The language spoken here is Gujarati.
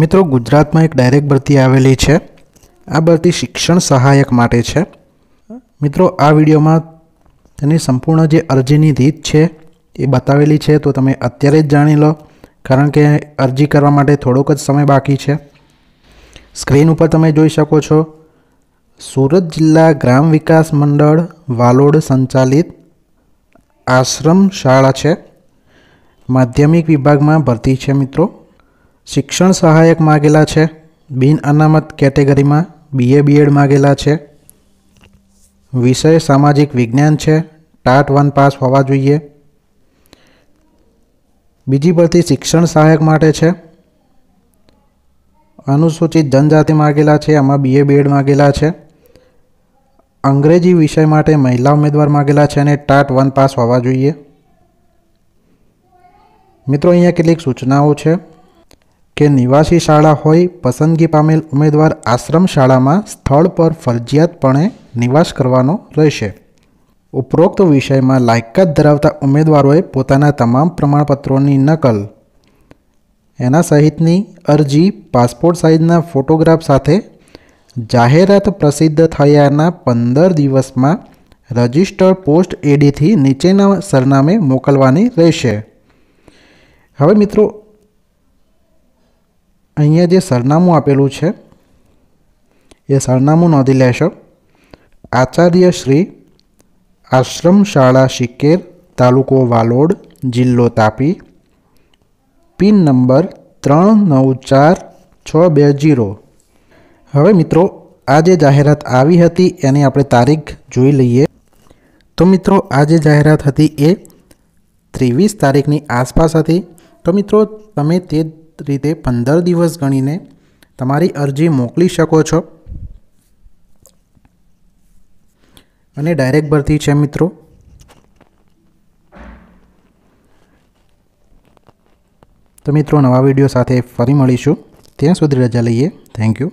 મિત્રો ગુજરાતમાં એક ડાયરેક્ટ ભરતી આવેલી છે આ ભરતી શિક્ષણ સહાયક માટે છે મિત્રો આ વિડીયોમાં તેની સંપૂર્ણ જે અરજીની રીત છે એ બતાવેલી છે તો તમે અત્યારે જ જાણી લો કારણ કે અરજી કરવા માટે થોડોક જ સમય બાકી છે સ્ક્રીન ઉપર તમે જોઈ શકો છો સુરત જિલ્લા ગ્રામ વિકાસ મંડળ વાલોડ સંચાલિત આશ્રમ શાળા છે માધ્યમિક વિભાગમાં ભરતી છે મિત્રો શિક્ષણ સહાયક માગેલા છે બિન અનામત કેટેગરીમાં બીએ બીએડ માગેલા છે વિષય સામાજિક વિજ્ઞાન છે ટાટ વન પાસ હોવા જોઈએ બીજી પરથી શિક્ષણ સહાયક માટે છે અનુસૂચિત જનજાતિ માગેલા છે આમાં બીએ બીએડ માગેલા છે અંગ્રેજી વિષય માટે મહિલા ઉમેદવાર માગેલા છે અને ટાટ વન પાસ હોવા જોઈએ મિત્રો અહીંયા કેટલીક સૂચનાઓ છે કે નિવાસી શાળા હોય પસંદગી પામેલ ઉમેદવાર આશ્રમ શાળામાં સ્થળ પર ફરજિયાતપણે નિવાસ કરવાનો રહેશે ઉપરોક્ત વિષયમાં લાયકાત ધરાવતા ઉમેદવારોએ પોતાના તમામ પ્રમાણપત્રોની નકલ એના સહિતની અરજી પાસપોર્ટ સાઇઝના ફોટોગ્રાફ સાથે જાહેરાત પ્રસિદ્ધ થયાના પંદર દિવસમાં રજિસ્ટર પોસ્ટ એડીથી નીચેના સરનામે મોકલવાની રહેશે હવે મિત્રો અહીંયા જે સરનામું આપેલું છે એ સરનામું નોંધી લેશો આચાર્ય શ્રી આશ્રમ શાળા શિકેર તાલુકો વાલોડ જિલ્લો તાપી પિન નંબર ત્રણ નવ ચાર છ બે જીરો હવે મિત્રો આ જે જાહેરાત આવી હતી એની આપણે તારીખ જોઈ લઈએ તો મિત્રો આ જે જાહેરાત હતી એ ત્રેવીસ તારીખની આસપાસ હતી તો મિત્રો તમે તે રીતે પંદર દિવસ ગણીને તમારી અરજી મોકલી શકો છો અને ડાયરેક્ટ ભરતી છે મિત્રો તો મિત્રો નવા વિડીયો સાથે ફરી મળીશું ત્યાં સુધી રજા લઈએ થેન્ક યુ